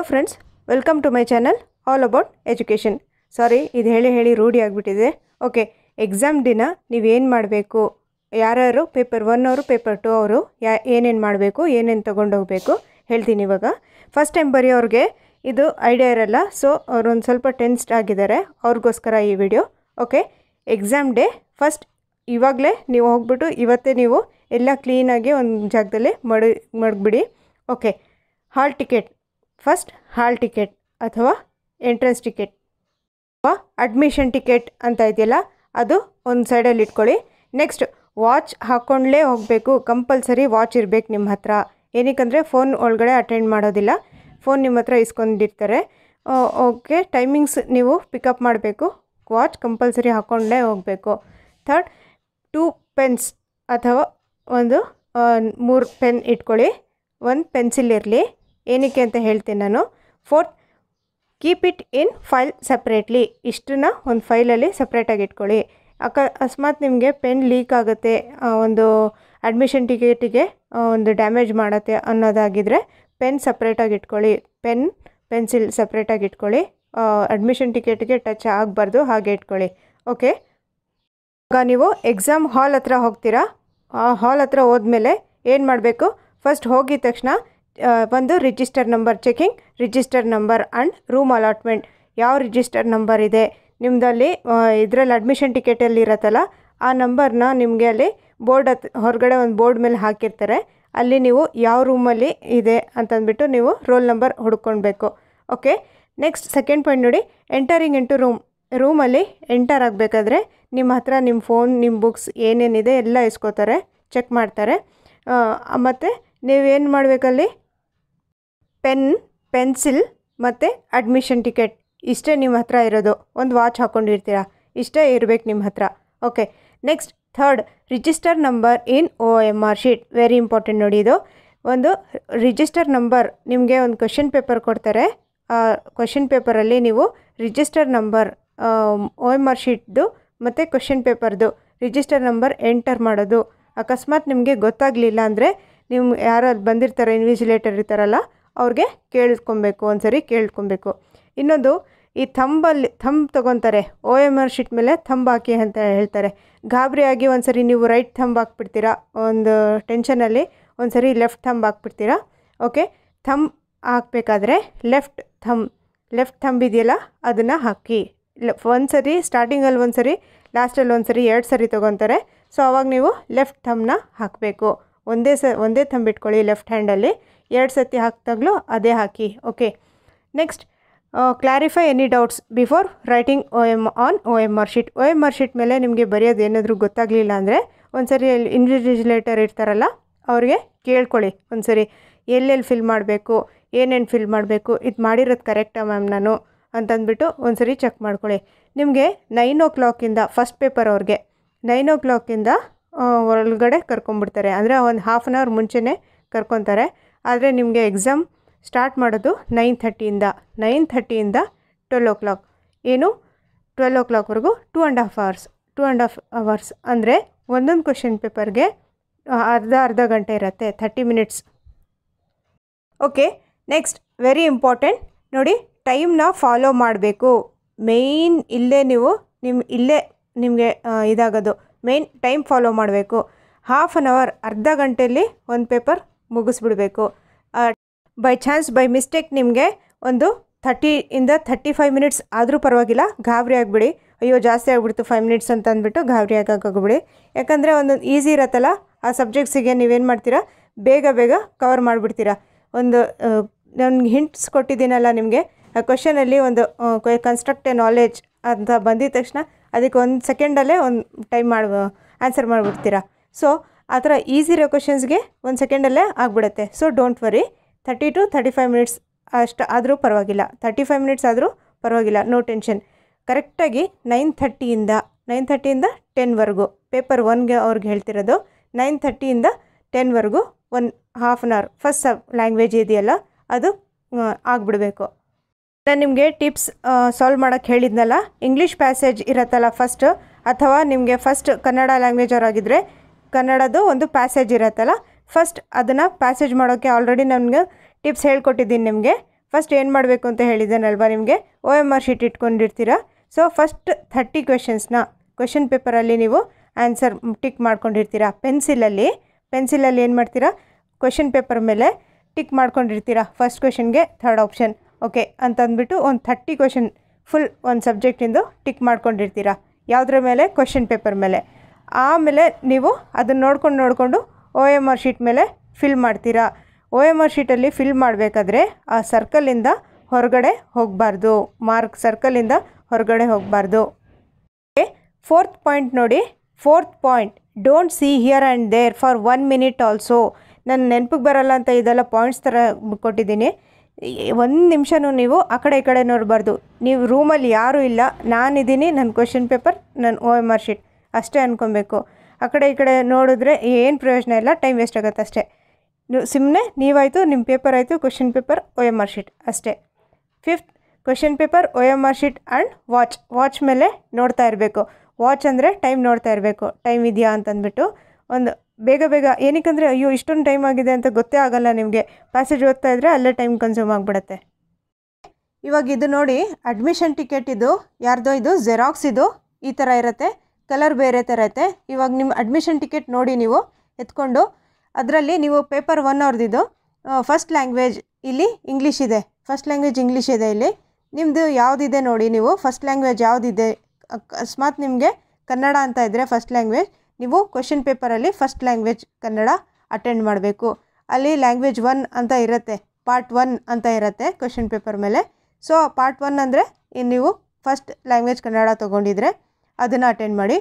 hello friends welcome to my channel all about education sorry ಇದು ಹೇಳಿ ಹೇಳಿ ರೂಢಿ ಆಗಿಬಿಟ್ಟಿದೆ ಓಕೆ ಎಕ್ಸಾಮ್ ದಿನ ನೀವೇನು ಮಾಡಬೇಕು ಯಾರ್ಯಾರು ಪೇಪರ್ ಒನ್ ಅವರು ಪೇಪರ್ ಟು ಅವರು ಯಾ ಏನೇನು ಮಾಡಬೇಕು ಏನೇನು ಹೋಗಬೇಕು ಹೇಳ್ತೀನಿ ಇವಾಗ ಫಸ್ಟ್ ಟೈಮ್ ಬರೆಯೋರಿಗೆ ಇದು ಐಡಿಯಾ ಇರಲ್ಲ ಸೊ ಅವ್ರೊಂದು ಸ್ವಲ್ಪ ಟೆನ್ಸ್ಡ್ ಆಗಿದ್ದಾರೆ ಅವ್ರಿಗೋಸ್ಕರ ಈ video okay exam day first ಇವಾಗಲೇ ನೀವು ಹೋಗ್ಬಿಟ್ಟು ಇವತ್ತೇ ನೀವು ಎಲ್ಲ ಕ್ಲೀನಾಗಿ ಒಂದು ಜಾಗದಲ್ಲಿ ಮಡಿ ಮಡಗಿಬಿಡಿ okay hall ticket first hall ticket ಅಥವಾ ಎಂಟ್ರೆನ್ಸ್ ಟಿಕೆಟ್ ಅಥವಾ ಅಡ್ಮಿಷನ್ ಟಿಕೆಟ್ ಅಂತ ಇದೆಯಲ್ಲ ಅದು ಒಂದು ಸೈಡಲ್ಲಿ ಇಟ್ಕೊಳ್ಳಿ ನೆಕ್ಸ್ಟ್ ವಾಚ್ ಹಾಕ್ಕೊಂಡ್ಲೇ ಹೋಗಬೇಕು ಕಂಪಲ್ಸರಿ ವಾಚ್ ಇರಬೇಕು ನಿಮ್ಮ ಹತ್ರ ಏನಕ್ಕೆ ಫೋನ್ ಒಳಗಡೆ ಅಟೆಂಡ್ ಮಾಡೋದಿಲ್ಲ ಫೋನ್ ನಿಮ್ಮ ಹತ್ರ ಇಸ್ಕೊಂಡಿರ್ತಾರೆ ಓಕೆ ಟೈಮಿಂಗ್ಸ್ ನೀವು ಪಿಕಪ್ ಮಾಡಬೇಕು ವಾಚ್ ಕಂಪಲ್ಸರಿ ಹಾಕ್ಕೊಂಡೇ ಹೋಗಬೇಕು ಥರ್ಡ್ ಟೂ ಪೆನ್ಸ್ ಅಥವಾ ಒಂದು ಮೂರು ಪೆನ್ ಇಟ್ಕೊಳ್ಳಿ ಒಂದು ಪೆನ್ಸಿಲ್ ಇರಲಿ ಏನಕ್ಕೆ ಅಂತ ಹೇಳ್ತೀನಿ ನಾನು fourth keep it in file separately ಇಷ್ಟನ್ನ ಒಂದು ಫೈಲಲ್ಲಿ ಸಪ್ರೇಟಾಗಿ ಇಟ್ಕೊಳ್ಳಿ ಅಕ ಅಕಸ್ಮಾತ್ ನಿಮಗೆ ಪೆನ್ ಲೀಕ್ ಆಗುತ್ತೆ ಒಂದು ಅಡ್ಮಿಷನ್ ಟಿಕೆಟಿಗೆ ಒಂದು ಡ್ಯಾಮೇಜ್ ಮಾಡುತ್ತೆ ಅನ್ನೋದಾಗಿದ್ದರೆ ಪೆನ್ ಸಪ್ರೇಟಾಗಿ ಇಟ್ಕೊಳ್ಳಿ ಪೆನ್ ಪೆನ್ಸಿಲ್ ಸಪ್ರೇಟಾಗಿ ಇಟ್ಕೊಳ್ಳಿ ಅಡ್ಮಿಷನ್ ಟಿಕೆಟ್ಗೆ ಟಚ್ ಆಗಬಾರ್ದು ಹಾಗೆ ಇಟ್ಕೊಳ್ಳಿ ಓಕೆ ಈಗ ನೀವು ಎಕ್ಸಾಮ್ ಹಾಲ್ ಹತ್ರ ಹೋಗ್ತೀರಾ ಆ ಹಾಲ್ ಹತ್ರ ಹೋದ್ಮೇಲೆ ಏನು ಮಾಡಬೇಕು ಫಸ್ಟ್ ಹೋಗಿದ ತಕ್ಷಣ ಒಂದು register number checking register number and room allotment ಯಾವ ರಿಜಿಸ್ಟರ್ ನಂಬರ್ ಇದೆ ನಿಮ್ಮದಲ್ಲಿ ಇದರಲ್ಲಿ ಅಡ್ಮಿಷನ್ ಟಿಕೆಟಲ್ಲಿ ಇರತ್ತಲ್ಲ ಆ ನಂಬರ್ನ ನಿಮಗೆ ಅಲ್ಲಿ ಬೋರ್ಡ್ ಹತ್ ಹೊರಗಡೆ ಒಂದು ಬೋರ್ಡ್ ಮೇಲೆ ಹಾಕಿರ್ತಾರೆ ಅಲ್ಲಿ ನೀವು ಯಾವ ರೂಮಲ್ಲಿ ಇದೆ ಅಂತಂದ್ಬಿಟ್ಟು ನೀವು ರೋಲ್ ನಂಬರ್ ಹುಡ್ಕೊಳ್ಬೇಕು ಓಕೆ ನೆಕ್ಸ್ಟ್ ಸೆಕೆಂಡ್ ಪಾಯಿಂಟ್ ನೋಡಿ ಎಂಟರಿಂಗ್ ಇಂಟು ರೂಮ್ ರೂಮಲ್ಲಿ ಎಂಟರ್ ಆಗಬೇಕಾದ್ರೆ ನಿಮ್ಮ ಹತ್ರ ನಿಮ್ಮ ಫೋನ್ ನಿಮ್ಮ ಬುಕ್ಸ್ ಏನೇನಿದೆ ಎಲ್ಲ ಇಸ್ಕೋತಾರೆ ಚೆಕ್ ಮಾಡ್ತಾರೆ ಮತ್ತು ನೀವೇನು ಮಾಡಬೇಕಲ್ಲಿ ಪೆನ್ ಪೆನ್ಸಿಲ್ ಮತ್ತು ಅಡ್ಮಿಷನ್ ಟಿಕೆಟ್ ಇಷ್ಟೇ ನಿಮ್ಮ ಹತ್ರ ಇರೋದು ಒಂದು ವಾಚ್ ಹಾಕ್ಕೊಂಡಿರ್ತೀರಾ ಇಷ್ಟೇ ಇರಬೇಕು ನಿಮ್ಮ ಹತ್ರ okay next third register number in O M R sheet very important ನೋಡಿ ಇದು ಒಂದು ರಿಜಿಸ್ಟರ್ ನಂಬರ್ ನಿಮಗೆ ಒಂದು ಕ್ವಶನ್ ಪೇಪರ್ ಕೊಡ್ತಾರೆ ಕ್ವಶನ್ ಪೇಪರಲ್ಲಿ ನೀವು register number O M R ಶೀಟ್ದು ಮತ್ತು ಕ್ವಶನ್ ಪೇಪರ್ದು ರಿಜಿಸ್ಟರ್ ನಂಬರ್ ಎಂಟರ್ ಮಾಡೋದು ಅಕಸ್ಮಾತ್ ನಿಮಗೆ ಗೊತ್ತಾಗಲಿಲ್ಲ ಅಂದರೆ ನಿಮ್ಗೆ ಯಾರು ಅಲ್ಲಿ ಬಂದಿರ್ತಾರೆ ಇನ್ವಿಜಿಲೇಟರ್ ಇರ್ತಾರಲ್ಲ ಅವ್ರಿಗೆ ಕೇಳ್ಕೊಬೇಕು ಸರಿ ಕೇಳ್ಕೊಬೇಕು ಇನ್ನೊಂದು ಈ ಥಂಬಲ್ಲಿ ಥಂಬ್ ತೊಗೊತಾರೆ ಓ ಎಮ್ ಆರ್ ಶೀಟ್ ಮೇಲೆ ಥಂಬ್ ಹಾಕಿ ಅಂತ ಹೇಳ್ತಾರೆ ಗಾಬರಿಯಾಗಿ ಸರಿ ನೀವು ರೈಟ್ ಥಂಬ್ ಹಾಕ್ಬಿಡ್ತೀರಾ ಒಂದು ಟೆನ್ಷನಲ್ಲಿ ಒಂದ್ಸರಿ ಲೆಫ್ಟ್ ಥಂಬ್ ಹಾಕ್ಬಿಡ್ತೀರಾ ಓಕೆ ಥಂಬ್ ಹಾಕಬೇಕಾದ್ರೆ ಲೆಫ್ಟ್ ಥಂಬ್ ಲೆಫ್ಟ್ ಥಂಬ್ ಇದೆಯಲ್ಲ ಅದನ್ನು ಹಾಕಿ ಒಂದು ಸರಿ ಸ್ಟಾರ್ಟಿಂಗಲ್ಲಿ ಒಂದು ಸರಿ ಲಾಸ್ಟಲ್ಲಿ ಒಂದು ಸರಿ ಎರಡು ಸರಿ ತೊಗೊತಾರೆ ಸೊ ಅವಾಗ ನೀವು ಲೆಫ್ಟ್ ಥಂಬ್ನ ಹಾಕಬೇಕು ಒಂದೇ ಸ ಒಂದೇ ಥಂಬ್ ಲೆಫ್ಟ್ ಹ್ಯಾಂಡಲ್ಲಿ ಎರಡು ಸತಿ ಹಾಕಿದಾಗಲೂ ಅದೇ ಹಾಕಿ okay next clarify any doubts before writing O M on O M R sheet O M R sheet ಮೇಲೆ ನಿಮಗೆ ಬರೆಯೋದು ಏನಾದರೂ ಗೊತ್ತಾಗಲಿಲ್ಲ ಅಂದರೆ ಒಂದು ಸರಿ ಇನ್ವಿಜಿಲೇಟರ್ ಇರ್ತಾರಲ್ಲ ಅವ್ರಿಗೆ ಕೇಳ್ಕೊಳ್ಳಿ ಒಂದು ಸರಿ ಎಲ್ಲೆಲ್ಲಿ ಫಿಲ್ ಮಾಡಬೇಕು ಏನೇನು ಫಿಲ್ ಮಾಡಬೇಕು ಇದು ಮಾಡಿರೋದು ಕರೆಕ್ಟಾ ಮ್ಯಾಮ್ ನಾನು ಅಂತಂದ್ಬಿಟ್ಟು ಒಂದು ಸರಿ ಚೆಕ್ ಮಾಡ್ಕೊಳ್ಳಿ ನಿಮಗೆ ನೈನ್ ಓ ಕ್ಲಾಕಿಂದ ಫಸ್ಟ್ ಪೇಪರ್ ಅವ್ರಿಗೆ ನೈನ್ ಓ ಕ್ಲಾಕಿಂದ ಒಳಗಡೆ ಕರ್ಕೊಂಬಿಡ್ತಾರೆ ಅಂದರೆ ಒಂದು ಹಾಫ್ ಆನ್ ಅವರ್ ಮುಂಚೆನೇ ಕರ್ಕೊತಾರೆ ಆದರೆ ನಿಮಗೆ ಎಕ್ಸಾಮ್ ಸ್ಟಾರ್ಟ್ ಮಾಡೋದು ನೈನ್ ಥರ್ಟಿಯಿಂದ ನೈನ್ ಥರ್ಟಿಯಿಂದ ಟ್ವೆಲ್ ಓ ಕ್ಲಾಕ್ ಏನು ಟ್ವೆಲ್ ಓ ಕ್ಲಾಕ್ವರೆಗೂ two and half hours two and half hours ಅಂದರೆ ಒಂದೊಂದು ಕ್ವೆಶನ್ ಪೇಪರ್ಗೆ ಅರ್ಧ ಅರ್ಧ ಗಂಟೆ ಇರುತ್ತೆ thirty minutes okay next very important ನೋಡಿ ಟೈಮ್ನ ಫಾಲೋ ಮಾಡಬೇಕು ಮೇಯ್ನ್ ಇಲ್ಲೇ ನೀವು ನಿಮ್ಮ ಇಲ್ಲೇ ನಿಮಗೆ ಇದಾಗೋದು ಮೇಯ್ನ್ ಟೈಮ್ ಫಾಲೋ ಮಾಡಬೇಕು ಹಾಫ್ ಆನ್ ಅವರ್ ಅರ್ಧ ಗಂಟೆಯಲ್ಲಿ ಒಂದು ಪೇಪರ್ ಮುಗಿಸ್ಬಿಡ್ಬೇಕು ಬೈ ಚಾನ್ಸ್ ಬೈ ಮಿಸ್ಟೇಕ್ ನಿಮಗೆ ಒಂದು ಥರ್ಟಿ ಇಂದ ಥರ್ಟಿ ಫೈವ್ ಮಿನಿಟ್ಸ್ ಆದರೂ ಪರವಾಗಿಲ್ಲ ಗಾಬರಿ ಆಗಿಬಿಡಿ ಅಯ್ಯೋ ಜಾಸ್ತಿ ಆಗಿಬಿಡ್ತು ಫೈವ್ ಮಿನಿಟ್ಸ್ ಅಂತ ಅಂದ್ಬಿಟ್ಟು ಗಾಬರಿ ಆಗೋಗ್ಬಿಡಿ ಯಾಕಂದರೆ ಒಂದೊಂದು ಈಸಿ ಇರತ್ತಲ್ಲ ಆ ಸಬ್ಜೆಕ್ಟ್ಸಿಗೆ ನೀವೇನು ಮಾಡ್ತೀರಾ ಬೇಗ ಬೇಗ ಕವರ್ ಮಾಡಿಬಿಡ್ತೀರಾ ಒಂದು ನನಗೆ ಹಿಂಟ್ಸ್ ಕೊಟ್ಟಿದ್ದೀನಲ್ಲ ನಿಮಗೆ ಆ ಕ್ವಶನಲ್ಲಿ ಒಂದು ಕನ್ಸ್ಟ್ರಕ್ಟ್ ಎ ನಾಲೆಜ್ ಅಂತ ಬಂದಿದ ತಕ್ಷಣ ಅದಕ್ಕೆ ಒಂದು ಸೆಕೆಂಡಲ್ಲೇ ಒಂದು ಟೈಮ್ ಮಾಡಿ ಆನ್ಸರ್ ಮಾಡಿಬಿಡ್ತೀರಾ ಸೊ ಆ ಥರ ಈಸಿ ಇರೋ ಕ್ವಶನ್ಸ್ಗೆ ಒಂದು ಸೆಕೆಂಡಲ್ಲೇ ಆಗಿಬಿಡುತ್ತೆ so don't worry thirty two thirty five minutes ಅಷ್ಟು ಆದರೂ ಪರವಾಗಿಲ್ಲ ತರ್ಟಿ ಫೈವ್ ಮಿನಿಟ್ಸ್ ಆದರೂ ಪರವಾಗಿಲ್ಲ ನೋ ಟೆನ್ಷನ್ ಕರೆಕ್ಟಾಗಿ ನೈನ್ ಥರ್ಟಿಯಿಂದ ನೈನ್ ಥರ್ಟಿಯಿಂದ ಟೆನ್ವರೆಗೂ ಪೇಪರ್ ಒನ್ಗೆ ಅವ್ರಿಗೆ ಹೇಳ್ತಿರೋದು ನೈನ್ ಥರ್ಟಿಯಿಂದ ಟೆನ್ವರೆಗೂ one half an hour first sub language ಇದೆಯಲ್ಲ ಅದು ಆಗಿಬಿಡಬೇಕು ನಾನು ನಿಮಗೆ ಟಿಪ್ಸ್ ಸಾಲ್ವ್ ಮಾಡೋಕ್ಕೆ ಹೇಳಿದ್ನಲ್ಲ ಇಂಗ್ಲೀಷ್ ಪ್ಯಾಸೇಜ್ ಇರತ್ತಲ್ಲ ಫಸ್ಟ್ ಅಥವಾ ನಿಮಗೆ ಫಸ್ಟ್ ಕನ್ನಡ ಲ್ಯಾಂಗ್ವೇಜ್ ಅವರಾಗಿದ್ದರೆ ಕನ್ನಡದ್ದು ಒಂದು ಪ್ಯಾಸೇಜ್ ಇರುತ್ತಲ್ಲ ಫಸ್ಟ್ ಅದನ್ನು ಪ್ಯಾಸೇಜ್ ಮಾಡೋಕ್ಕೆ ಆಲ್ರೆಡಿ ನನಗೆ ಟಿಪ್ಸ್ ಹೇಳ್ಕೊಟ್ಟಿದ್ದೀನಿ ನಿಮಗೆ ಫಸ್ಟ್ ಏನು ಮಾಡಬೇಕು ಅಂತ ಹೇಳಿದ್ದೇನಲ್ವ ನಿಮಗೆ ಓ ಎಮ್ ಆರ್ ಶೀಟ್ ಇಟ್ಕೊಂಡಿರ್ತೀರ ಸೊ ಫಸ್ಟ್ ಥರ್ಟಿ ಕ್ವೆಶನ್ಸ್ನ ಕ್ವೆಶನ್ ಪೇಪರಲ್ಲಿ ನೀವು ಆನ್ಸರ್ ಟಿಕ್ ಮಾಡ್ಕೊಂಡಿರ್ತೀರ ಪೆನ್ಸಿಲಲ್ಲಿ ಪೆನ್ಸಿಲಲ್ಲಿ ಏನು ಮಾಡ್ತೀರಾ ಕ್ವೆಶನ್ ಪೇಪರ್ ಮೇಲೆ ಟಿಕ್ ಮಾಡ್ಕೊಂಡಿರ್ತೀರಾ ಫಸ್ಟ್ ಕ್ವೆಶನ್ಗೆ ಥರ್ಡ್ ಆಪ್ಷನ್ ಓಕೆ ಅಂತಂದ್ಬಿಟ್ಟು ಒಂದು ಥರ್ಟಿ ಕ್ವೆಶನ್ ಫುಲ್ ಒಂದು ಸಬ್ಜೆಕ್ಟಿಂದು ಟಿಕ್ ಮಾಡ್ಕೊಂಡಿರ್ತೀರಾ ಯಾವುದ್ರ ಮೇಲೆ ಕ್ವೆಶನ್ ಪೇಪರ್ ಮೇಲೆ ಆಮೇಲೆ ನೀವು ಅದನ್ನು ನೋಡ್ಕೊಂಡು ನೋಡಿಕೊಂಡು ಓ ಎಮ್ ಆರ್ ಶೀಟ್ ಮೇಲೆ ಫಿಲ್ ಮಾಡ್ತೀರಾ ಓ ಎಮ್ ಆರ್ ಶೀಟಲ್ಲಿ ಫಿಲ್ ಮಾಡಬೇಕಾದ್ರೆ ಆ ಸರ್ಕಲಿಂದ ಹೊರಗಡೆ ಹೋಗಬಾರ್ದು ಮಾರ್ಕ್ ಸರ್ಕಲಿಂದ ಹೊರಗಡೆ ಹೋಗಬಾರ್ದು ಫೋರ್ತ್ ಪಾಯಿಂಟ್ ನೋಡಿ fourth point don't see here and there for one minute also ನನ್ನ ನೆನಪಿಗೆ ಬರಲ್ಲ ಅಂತ ಇದೆಲ್ಲ ಪಾಯಿಂಟ್ಸ್ ಥರ ಕೊಟ್ಟಿದ್ದೀನಿ ಒಂದು ನಿಮಿಷನೂ ನೀವು ಆ ಕಡೆ ಈ ಕಡೆ ನೋಡಬಾರ್ದು ನೀವು ರೂಮಲ್ಲಿ ಯಾರೂ ಇಲ್ಲ ನಾನಿದ್ದೀನಿ ನನ್ನ ಕ್ವಶನ್ ಪೇಪರ್ ನನ್ನ ಓ ಎಮ್ ಆರ್ ಶೀಟ್ ಅಷ್ಟೇ ಅಂದ್ಕೊಬೇಕು ಆ ಕಡೆ ಈ ಕಡೆ ನೋಡಿದ್ರೆ ಏನು ಪ್ರಯೋಜನ ಇಲ್ಲ ಟೈಮ್ ವೇಸ್ಟ್ ಆಗುತ್ತೆ ಅಷ್ಟೇ ಸುಮ್ಮನೆ ನೀವಾಯಿತು ನಿಮ್ಮ ಪೇಪರ್ ಆಯಿತು question paper O M R sheet ಅಷ್ಟೇ fifth question paper O M R sheet and watch watch ಮೇಲೆ ನೋಡ್ತಾ ಇರಬೇಕು ವಾಚ್ ಅಂದರೆ ಟೈಮ್ ನೋಡ್ತಾ ಇರಬೇಕು ಟೈಮ್ ಇದೆಯಾ ಅಂತಂದ್ಬಿಟ್ಟು ಒಂದು ಬೇಗ ಬೇಗ ಏನಕ್ಕಂದರೆ ಅಯ್ಯೋ ಇಷ್ಟೊಂದು ಟೈಮ್ ಆಗಿದೆ ಅಂತ ಗೊತ್ತೇ ಆಗಲ್ಲ ನಿಮಗೆ ಪ್ಯಾಸೇಜ್ ಓದ್ತಾ ಇದ್ದರೆ ಅಲ್ಲೇ ಟೈಮ್ ಕನ್ಸ್ಯೂಮ್ ಆಗಿಬಿಡತ್ತೆ ಇವಾಗ ಇದು ನೋಡಿ ಅಡ್ಮಿಷನ್ ಟಿಕೆಟ್ ಇದು ಯಾರ್ದೋ ಇದು ಜೆರಾಕ್ಸ್ ಇದು ಈ ಥರ ಇರುತ್ತೆ ಕಲರ್ ಬೇರೆ ಥರ ಐತೆ ಇವಾಗ ನಿಮ್ಮ ಅಡ್ಮಿಷನ್ ಟಿಕೆಟ್ ನೋಡಿ ನೀವು ಎತ್ಕೊಂಡು ಅದರಲ್ಲಿ ನೀವು ಪೇಪರ್ ಒನ್ ಅವ್ರದ್ದು ಫಸ್ಟ್ ಲ್ಯಾಂಗ್ವೇಜ್ ಇಲ್ಲಿ ಇಂಗ್ಲೀಷ್ ಇದೆ ಫಸ್ಟ್ ಲ್ಯಾಂಗ್ವೇಜ್ ಇಂಗ್ಲೀಷ್ ಇದೆ ಇಲ್ಲಿ ನಿಮ್ಮದು ಯಾವುದಿದೆ ನೋಡಿ ನೀವು ಫಸ್ಟ್ ಲ್ಯಾಂಗ್ವೇಜ್ ಯಾವುದಿದೆ ಅಕಸ್ಮಾತ್ ನಿಮಗೆ ಕನ್ನಡ ಅಂತ ಇದ್ದರೆ ಫಸ್ಟ್ ಲ್ಯಾಂಗ್ವೇಜ್ ನೀವು ಕ್ವೆಶನ್ ಪೇಪರಲ್ಲಿ ಫಸ್ಟ್ ಲ್ಯಾಂಗ್ವೇಜ್ ಕನ್ನಡ ಅಟೆಂಡ್ ಮಾಡಬೇಕು ಅಲ್ಲಿ ಲ್ಯಾಂಗ್ವೇಜ್ ಒನ್ ಅಂತ ಇರುತ್ತೆ ಪಾರ್ಟ್ ಒನ್ ಅಂತ ಇರುತ್ತೆ ಕ್ವೆಶನ್ ಪೇಪರ್ ಮೇಲೆ ಸೊ ಪಾರ್ಟ್ ಒನ್ ಅಂದರೆ ನೀವು ಫಸ್ಟ್ ಲ್ಯಾಂಗ್ವೇಜ್ ಕನ್ನಡ ತೊಗೊಂಡಿದ್ರೆ ಅದನ್ನು ಅಟೆಂಡ್ ಮಾಡಿ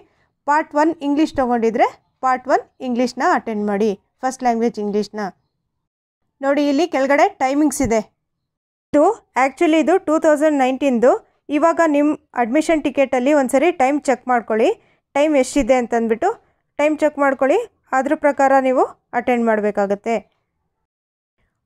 ಪಾರ್ಟ್ ಒನ್ ಇಂಗ್ಲೀಷ್ ತೊಗೊಂಡಿದ್ರೆ ಪಾರ್ಟ್ ಒನ್ ಇಂಗ್ಲೀಷ್ನ ಅಟೆಂಡ್ ಮಾಡಿ ಫಸ್ಟ್ ಲ್ಯಾಂಗ್ವೇಜ್ ಇಂಗ್ಲೀಷ್ನ ನೋಡಿ ಇಲ್ಲಿ ಕೆಳಗಡೆ ಟೈಮಿಂಗ್ಸ್ ಇದೆ ಇದು ಆ್ಯಕ್ಚುಲಿ ಇದು ಟೂ ತೌಸಂಡ್ ನೈನ್ಟೀನ್ದು ಇವಾಗ ನಿಮ್ಮ ಅಡ್ಮಿಷನ್ ಟಿಕೆಟಲ್ಲಿ ಒಂದು ಸರಿ ಟೈಮ್ ಚೆಕ್ ಮಾಡ್ಕೊಳ್ಳಿ ಟೈಮ್ ಎಷ್ಟಿದೆ ಅಂತಂದ್ಬಿಟ್ಟು ಟೈಮ್ ಚೆಕ್ ಮಾಡ್ಕೊಳ್ಳಿ ಅದ್ರ ಪ್ರಕಾರ ನೀವು ಅಟೆಂಡ್ ಮಾಡಬೇಕಾಗತ್ತೆ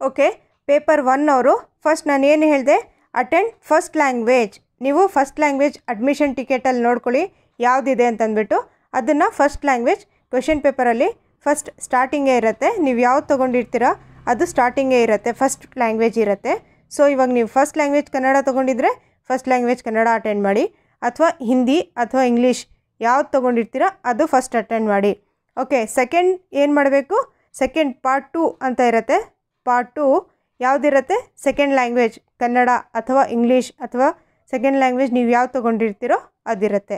ಓಕೆ ಪೇಪರ್ ಒನ್ ಅವರು ಫಸ್ಟ್ ನಾನು ಏನು ಹೇಳಿದೆ ಅಟೆಂಡ್ ಫಸ್ಟ್ ಲ್ಯಾಂಗ್ವೇಜ್ ನೀವು ಫಸ್ಟ್ ಲ್ಯಾಂಗ್ವೇಜ್ ಅಡ್ಮಿಷನ್ ಟಿಕೆಟಲ್ಲಿ ನೋಡ್ಕೊಳ್ಳಿ ಯಾವುದಿದೆ ಅಂತಂದ್ಬಿಟ್ಟು ಅದನ್ನು ಫಸ್ಟ್ ಲ್ಯಾಂಗ್ವೇಜ್ ಕ್ವೆಶನ್ ಪೇಪರಲ್ಲಿ ಫಸ್ಟ್ ಸ್ಟಾರ್ಟಿಂಗೇ ಇರುತ್ತೆ ನೀವು ಯಾವ್ದು ತೊಗೊಂಡಿರ್ತೀರೋ ಅದು ಸ್ಟಾರ್ಟಿಂಗೇ ಇರುತ್ತೆ ಫಸ್ಟ್ ಲ್ಯಾಂಗ್ವೇಜ್ ಇರುತ್ತೆ ಸೊ ಇವಾಗ ನೀವು ಫಸ್ಟ್ ಲ್ಯಾಂಗ್ವೇಜ್ ಕನ್ನಡ ತೊಗೊಂಡಿದ್ರೆ ಫಸ್ಟ್ ಲ್ಯಾಂಗ್ವೇಜ್ ಕನ್ನಡ ಅಟೆಂಡ್ ಮಾಡಿ ಅಥವಾ ಹಿಂದಿ ಅಥವಾ ಇಂಗ್ಲೀಷ್ ಯಾವ್ದು ತೊಗೊಂಡಿರ್ತೀರ ಅದು ಫಸ್ಟ್ ಅಟೆಂಡ್ ಮಾಡಿ ಓಕೆ ಸೆಕೆಂಡ್ ಏನು ಮಾಡಬೇಕು ಸೆಕೆಂಡ್ ಪಾರ್ಟ್ ಟು ಅಂತ ಇರುತ್ತೆ ಪಾರ್ಟ್ ಟು ಯಾವುದಿರುತ್ತೆ ಸೆಕೆಂಡ್ ಲ್ಯಾಂಗ್ವೇಜ್ ಕನ್ನಡ ಅಥವಾ ಇಂಗ್ಲೀಷ್ ಅಥವಾ ಸೆಕೆಂಡ್ ಲ್ಯಾಂಗ್ವೇಜ್ ನೀವು ಯಾವ ತೊಗೊಂಡಿರ್ತೀರೋ ಅದಿರುತ್ತೆ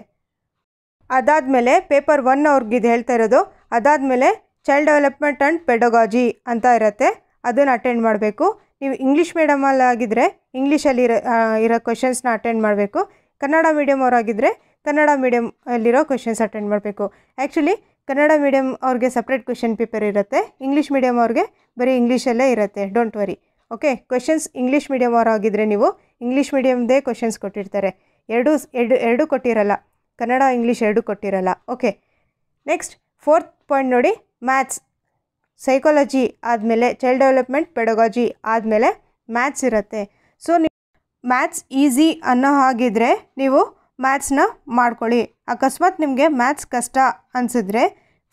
ಅದಾದಮೇಲೆ ಪೇಪರ್ ಒನ್ ಇದು ಹೇಳ್ತಾ ಇರೋದು ಅದಾದಮೇಲೆ ಚೈಲ್ಡ್ ಡೆವಲಪ್ಮೆಂಟ್ ಆ್ಯಂಡ್ ಪೆಡಗಾಜಿ ಅಂತ ಇರುತ್ತೆ ಅದನ್ನು ಅಟೆಂಡ್ ಮಾಡಬೇಕು ನೀವು ಇಂಗ್ಲೀಷ್ ಮೀಡಿಯಮಲ್ಲಿ ಆಗಿದ್ದರೆ ಇಂಗ್ಲೀಷಲ್ಲಿ ಇರೋ ಇರೋ ಕ್ವೆಶನ್ಸ್ನ ಅಟೆಂಡ್ ಮಾಡಬೇಕು ಕನ್ನಡ ಮೀಡಿಯಮ್ ಅವರಾಗಿದ್ದರೆ ಕನ್ನಡ ಮೀಡಿಯಮ್ ಅಲ್ಲಿರೋ ಕ್ವೆಶನ್ಸ್ ಅಟೆಂಡ್ ಮಾಡಬೇಕು ಆ್ಯಕ್ಚುಲಿ ಕನ್ನಡ ಮೀಡಿಯಮ್ ಅವ್ರಿಗೆ ಸಪ್ರೇಟ್ ಕ್ವೆಶನ್ ಪೇಪರ್ ಇರುತ್ತೆ ಇಂಗ್ಲೀಷ್ ಮೀಡಿಯಮ್ ಅವ್ರಿಗೆ ಬರೀ ಇಂಗ್ಲೀಷಲ್ಲೇ ಇರುತ್ತೆ don't worry okay questions English medium ಅವರಾಗಿದ್ದರೆ ನೀವು ಇಂಗ್ಲೀಷ್ ಮೀಡಿಯಮ್ದೇ ಕ್ವೆಶನ್ಸ್ ಕೊಟ್ಟಿರ್ತಾರೆ ಎರಡೂ ಎರಡು ಎರಡೂ ಕೊಟ್ಟಿರಲ್ಲ ಕನ್ನಡ ಇಂಗ್ಲೀಷ್ ಎರಡೂ ಕೊಟ್ಟಿರಲ್ಲ ಓಕೆ ನೆಕ್ಸ್ಟ್ ಫೋರ್ತ್ ಪಾಯಿಂಟ್ ನೋಡಿ ಮ್ಯಾಥ್ಸ್ ಸೈಕಾಲಜಿ ಆದಮೇಲೆ ಚೈಲ್ಡ್ ಡೆವಲಪ್ಮೆಂಟ್ ಪೆಡಗಾಜಿ ಆದಮೇಲೆ ಮ್ಯಾಥ್ಸ್ ಇರುತ್ತೆ ಸೊ ಮ್ಯಾಥ್ಸ್ ಈಸಿ ಅನ್ನೋ ಹಾಗಿದ್ರೆ ನೀವು ಮ್ಯಾಥ್ಸ್ನ ಮಾಡ್ಕೊಳ್ಳಿ ಅಕಸ್ಮಾತ್ ನಿಮಗೆ ಮ್ಯಾಥ್ಸ್ ಕಷ್ಟ ಅನಿಸಿದ್ರೆ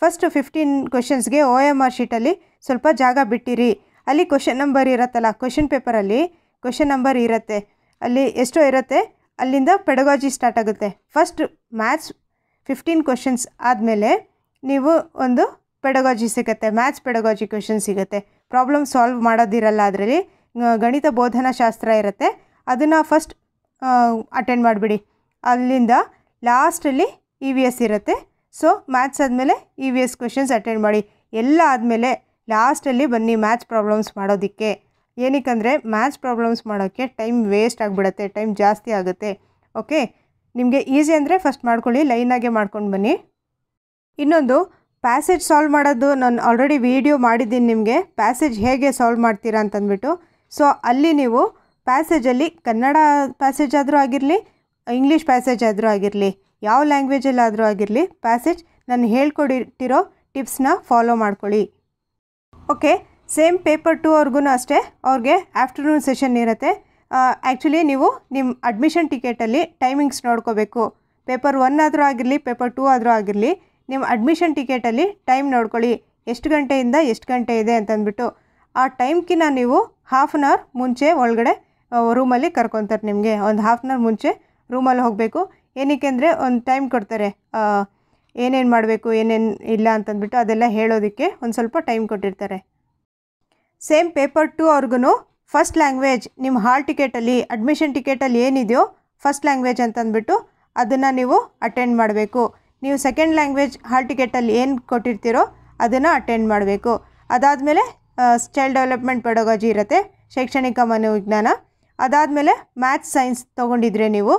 ಫಸ್ಟ್ ಫಿಫ್ಟೀನ್ ಕ್ವೆಶನ್ಸ್ಗೆ ಓ ಎಮ್ ಆರ್ ಶೀಟಲ್ಲಿ ಸ್ವಲ್ಪ ಜಾಗ ಬಿಟ್ಟಿರಿ ಅಲ್ಲಿ ಕ್ವೆಶನ್ ನಂಬರ್ ಇರುತ್ತಲ್ಲ ಕ್ವಶನ್ ಪೇಪರಲ್ಲಿ ಕ್ವೆಶನ್ ನಂಬರ್ ಇರುತ್ತೆ ಅಲ್ಲಿ ಎಷ್ಟೋ ಇರುತ್ತೆ ಅಲ್ಲಿಂದ ಪೆಡಗಾಜಿ ಸ್ಟಾರ್ಟ್ ಆಗುತ್ತೆ ಫಸ್ಟ್ ಮ್ಯಾಥ್ಸ್ ಫಿಫ್ಟೀನ್ ಕ್ವೆಶನ್ಸ್ ಆದಮೇಲೆ ನೀವು ಒಂದು ಪೆಡಗಾಜಿ ಸಿಗುತ್ತೆ ಮ್ಯಾಥ್ಸ್ ಪೆಡಗಾಜಿ ಕ್ವೆಶನ್ ಸಿಗುತ್ತೆ ಪ್ರಾಬ್ಲಮ್ ಸಾಲ್ವ್ ಮಾಡೋದಿರಲ್ಲ ಅದರಲ್ಲಿ ಗಣಿತ ಬೋಧನಾ ಶಾಸ್ತ್ರ ಇರುತ್ತೆ ಅದನ್ನು ಫಸ್ಟ್ ಅಟೆಂಡ್ ಮಾಡಿಬಿಡಿ ಅಲ್ಲಿಂದ ಲಾಸ್ಟಲ್ಲಿ ಇ ವಿ ಎಸ್ ಇರುತ್ತೆ ಸೊ ಮ್ಯಾಥ್ಸ್ ಆದಮೇಲೆ E V S questions attend ಮಾಡಿ ಎಲ್ಲ ಆದಮೇಲೆ ಲಾಸ್ಟಲ್ಲಿ ಬನ್ನಿ ಮ್ಯಾಥ್ಸ್ ಪ್ರಾಬ್ಲಮ್ಸ್ ಮಾಡೋದಕ್ಕೆ ಏನಕ್ಕಂದರೆ ಮ್ಯಾಥ್ಸ್ ಪ್ರಾಬ್ಲಮ್ಸ್ ಮಾಡೋಕ್ಕೆ ಟೈಮ್ ವೇಸ್ಟ್ ಆಗಿಬಿಡತ್ತೆ ಟೈಮ್ ಜಾಸ್ತಿ ಆಗುತ್ತೆ ಓಕೆ ನಿಮಗೆ ಈಸಿ ಅಂದರೆ ಫಸ್ಟ್ ಮಾಡ್ಕೊಳ್ಳಿ ಲೈನಾಗೆ ಮಾಡ್ಕೊಂಡು ಬನ್ನಿ ಇನ್ನೊಂದು ಪ್ಯಾಸೇಜ್ ಸಾಲ್ವ್ ಮಾಡೋದು ನಾನು ಆಲ್ರೆಡಿ ವೀಡಿಯೋ ಮಾಡಿದ್ದೀನಿ ನಿಮಗೆ ಪ್ಯಾಸೇಜ್ ಹೇಗೆ ಸಾಲ್ವ್ ಮಾಡ್ತೀರಾ ಅಂತಂದ್ಬಿಟ್ಟು ಸೊ ಅಲ್ಲಿ ನೀವು ಪ್ಯಾಸೇಜಲ್ಲಿ ಕನ್ನಡ ಪ್ಯಾಸೇಜ್ ಆದರೂ ಆಗಿರಲಿ ಇಂಗ್ಲೀಷ್ ಪ್ಯಾಸೇಜ್ ಆದರೂ ಆಗಿರಲಿ ಯಾವ ಲ್ಯಾಂಗ್ವೇಜಲ್ಲಾದರೂ ಆಗಿರಲಿ ಪ್ಯಾಸೇಜ್ ನಾನು ಹೇಳ್ಕೊಡಿಟ್ಟಿರೋ ಟಿಪ್ಸ್ನ ಫಾಲೋ ಮಾಡ್ಕೊಳ್ಳಿ ಓಕೆ ಸೇಮ್ ಪೇಪರ್ ಟು ಅವ್ರಿಗೂ ಅಷ್ಟೇ ಅವ್ರಿಗೆ ಆಫ್ಟರ್ನೂನ್ ಸೆಷನ್ ಇರುತ್ತೆ ಆ್ಯಕ್ಚುಲಿ ನೀವು ನಿಮ್ಮ ಅಡ್ಮಿಷನ್ ಟಿಕೆಟಲ್ಲಿ ಟೈಮಿಂಗ್ಸ್ ನೋಡ್ಕೋಬೇಕು ಪೇಪರ್ ಒನ್ ಆದರೂ ಆಗಿರಲಿ ಪೇಪರ್ ಟೂ ಆದರೂ ಆಗಿರಲಿ ನಿಮ್ಮ ಅಡ್ಮಿಷನ್ ಟಿಕೆಟಲ್ಲಿ ಟೈಮ್ ನೋಡ್ಕೊಳ್ಳಿ ಎಷ್ಟು ಗಂಟೆಯಿಂದ ಎಷ್ಟು ಗಂಟೆ ಇದೆ ಅಂತಂದ್ಬಿಟ್ಟು ಆ ಟೈಮ್ಕಿನ್ನ ನೀವು ಹಾಫ್ ಆನ್ ಅವರ್ ಮುಂಚೆ ಒಳಗಡೆ ರೂಮಲ್ಲಿ ಕರ್ಕೊತಾರೆ ನಿಮಗೆ ಒಂದು ಹಾಫ್ ಆನ್ ಅವರ್ ಮುಂಚೆ ರೂಮಲ್ಲಿ ಹೋಗಬೇಕು ಏನಕ್ಕೆ ಅಂದರೆ ಒಂದು ಟೈಮ್ ಕೊಡ್ತಾರೆ ಏನೇನು ಮಾಡಬೇಕು ಏನೇನು ಇಲ್ಲ ಅಂತಂದ್ಬಿಟ್ಟು ಅದೆಲ್ಲ ಹೇಳೋದಕ್ಕೆ ಒಂದು ಸ್ವಲ್ಪ ಟೈಮ್ ಕೊಟ್ಟಿರ್ತಾರೆ ಸೇಮ್ ಪೇಪರ್ ಟು ಅವ್ರಿಗೂ ಫಸ್ಟ್ ಲ್ಯಾಂಗ್ವೇಜ್ ನಿಮ್ಮ ಹಾಲ್ ಟಿಕೆಟಲ್ಲಿ ಅಡ್ಮಿಷನ್ ಟಿಕೆಟಲ್ಲಿ ಏನಿದೆಯೋ ಫಸ್ಟ್ ಲ್ಯಾಂಗ್ವೇಜ್ ಅಂತಂದ್ಬಿಟ್ಟು ಅದನ್ನು ನೀವು ಅಟೆಂಡ್ ಮಾಡಬೇಕು ನೀವು ಸೆಕೆಂಡ್ ಲ್ಯಾಂಗ್ವೇಜ್ ಹಾಲ್ ಟಿಕೆಟಲ್ಲಿ ಏನು ಕೊಟ್ಟಿರ್ತೀರೋ ಅದನ್ನು ಅಟೆಂಡ್ ಮಾಡಬೇಕು ಅದಾದಮೇಲೆ ಸ್ಟೈಲ್ ಡೆವಲಪ್ಮೆಂಟ್ ಪಡೋಗಾಜಿ ಇರುತ್ತೆ ಶೈಕ್ಷಣಿಕ ಮನೋವಿಜ್ಞಾನ ಅದಾದಮೇಲೆ ಮ್ಯಾಥ್ಸ್ ಸೈನ್ಸ್ ತೊಗೊಂಡಿದ್ರೆ ನೀವು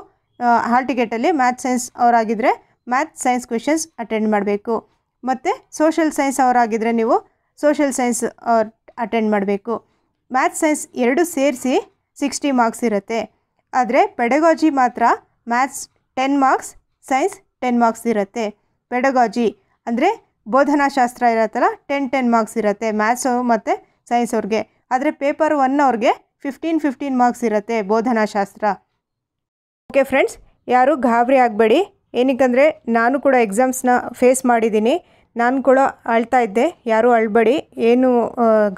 ಹಾಲ್ ಟಿಕೆಟಲ್ಲಿ ಮ್ಯಾಥ್ಸ್ ಸೈನ್ಸ್ ಅವರಾಗಿದ್ದರೆ ಮ್ಯಾಥ್ಸ್ ಸೈನ್ಸ್ ಕ್ವೆಶನ್ಸ್ ಅಟೆಂಡ್ ಮಾಡಬೇಕು ಮತ್ತು ಸೋಷಲ್ ಸೈನ್ಸ್ ಅವರಾಗಿದ್ದರೆ ನೀವು ಸೋಷಲ್ ಸೈನ್ಸ್ ಅಟೆಂಡ್ ಮಾಡಬೇಕು ಮ್ಯಾಥ್ಸ್ ಸೈನ್ಸ್ ಎರಡು ಸೇರಿಸಿ ಸಿಕ್ಸ್ಟಿ ಮಾರ್ಕ್ಸ್ ಇರುತ್ತೆ ಆದರೆ ಪೆಡಗಾಜಿ ಮಾತ್ರ maths ten marks science ten marks ಇರುತ್ತೆ ಪೆಡಗಾಜಿ ಅಂದರೆ ಬೋಧನಾಶಾಸ್ತ್ರ ಇರುತ್ತಲ್ಲ ಟೆನ್ ಟೆನ್ ಮಾರ್ಕ್ಸ್ ಇರುತ್ತೆ ಮ್ಯಾಥ್ಸು ಮತ್ತು ಸೈನ್ಸ್ ಅವ್ರಿಗೆ ಆದರೆ ಪೇಪರ್ ಒನ್ ಅವ್ರಿಗೆ ಫಿಫ್ಟೀನ್ ಫಿಫ್ಟೀನ್ ಮಾರ್ಕ್ಸ್ ಇರುತ್ತೆ ಬೋಧನಾಶಾಸ್ತ್ರ ಓಕೆ ಫ್ರೆಂಡ್ಸ್ ಯಾರು ಗಾಬರಿ ಆಗಬೇಡಿ ಏನಕ್ಕಂದರೆ ನಾನು ಕೂಡ ಎಕ್ಸಾಮ್ಸ್ನ ಫೇಸ್ ಮಾಡಿದ್ದೀನಿ ನಾನು ಕೂಡ ಅಳ್ತಾ ಇದ್ದೆ ಯಾರೂ ಅಳಬೇಡಿ ಏನು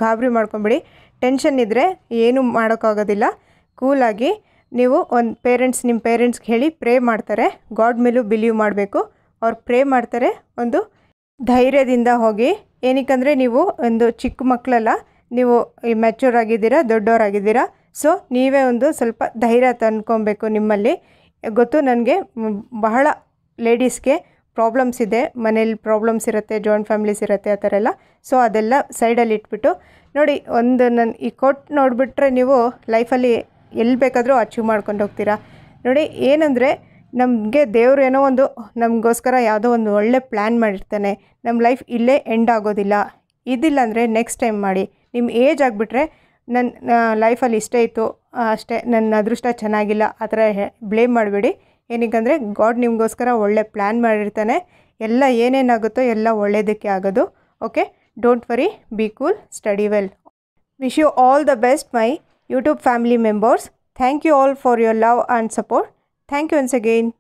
ಗಾಬರಿ ಮಾಡ್ಕೊಬೇಡಿ ಟೆನ್ಷನ್ ಇದ್ದರೆ ಏನೂ ಮಾಡೋಕ್ಕಾಗೋದಿಲ್ಲ ಕೂಲಾಗಿ ನೀವು ಒಂದು ಪೇರೆಂಟ್ಸ್ ನಿಮ್ಮ ಪೇರೆಂಟ್ಸ್ಗೆ ಹೇಳಿ ಪ್ರೇ ಮಾಡ್ತಾರೆ ಗಾಡ್ ಮೇಲೂ ಬಿಲೀವ್ ಮಾಡಬೇಕು ಅವ್ರು ಪ್ರೇ ಮಾಡ್ತಾರೆ ಒಂದು ಧೈರ್ಯದಿಂದ ಹೋಗಿ ಏನಕ್ಕಂದರೆ ನೀವು ಒಂದು ಚಿಕ್ಕ ಮಕ್ಕಳೆಲ್ಲ ನೀವು ಮೆಚೂರ್ ಆಗಿದ್ದೀರಾ ದೊಡ್ಡವರಾಗಿದ್ದೀರಾ ಸೊ ನೀವೇ ಒಂದು ಸ್ವಲ್ಪ ಧೈರ್ಯ ತಂದ್ಕೊಬೇಕು ನಿಮ್ಮಲ್ಲಿ ಗೊತ್ತು ನನಗೆ ಬಹಳ ಲೇಡೀಸ್ಗೆ ಪ್ರಾಬ್ಲಮ್ಸ್ ಇದೆ ಮನೇಲಿ ಪ್ರಾಬ್ಲಮ್ಸ್ ಇರುತ್ತೆ ಜಾಯಿಂಟ್ ಫ್ಯಾಮಿಲೀಸ್ ಇರುತ್ತೆ ಆ ಥರ ಎಲ್ಲ ಸೊ ಅದೆಲ್ಲ ಸೈಡಲ್ಲಿ ಇಟ್ಬಿಟ್ಟು ನೋಡಿ ಒಂದು ನನ್ನ ಈ ಕೊಟ್ಟು ನೋಡಿಬಿಟ್ರೆ ನೀವು ಲೈಫಲ್ಲಿ ಎಲ್ಲಿ ಬೇಕಾದರೂ ಅಚೀವ್ ಮಾಡ್ಕೊಂಡು ಹೋಗ್ತೀರಾ ನೋಡಿ ಏನಂದರೆ ನಮಗೆ ದೇವರು ಏನೋ ಒಂದು ನಮಗೋಸ್ಕರ ಯಾವುದೋ ಒಂದು ಒಳ್ಳೆ ಪ್ಲ್ಯಾನ್ ಮಾಡಿರ್ತಾನೆ ನಮ್ಮ ಲೈಫ್ ಇಲ್ಲೇ ಎಂಡ್ ಆಗೋದಿಲ್ಲ ಇದಿಲ್ಲ ಅಂದರೆ ನೆಕ್ಸ್ಟ್ ಟೈಮ್ ಮಾಡಿ ನಿಮ್ಮ ಏಜ್ ಆಗಿಬಿಟ್ರೆ ನನ್ನ ಲೈಫಲ್ಲಿ ಇಷ್ಟೇ ಇತ್ತು ಅಷ್ಟೇ ನನ್ನ ಅದೃಷ್ಟ ಚೆನ್ನಾಗಿಲ್ಲ ಆ ಥರ ಬ್ಲೇಮ್ ಮಾಡಬೇಡಿ ಏನಕ್ಕೆಂದರೆ ಗಾಡ್ ನಿಮಗೋಸ್ಕರ ಒಳ್ಳೆ ಪ್ಲ್ಯಾನ್ ಮಾಡಿರ್ತಾನೆ ಎಲ್ಲ ಏನೇನಾಗುತ್ತೋ ಎಲ್ಲ ಒಳ್ಳೆಯದಕ್ಕೆ ಆಗೋದು okay don't worry be cool study well wish you all the best my YouTube family members thank you all for your love and support thank you once again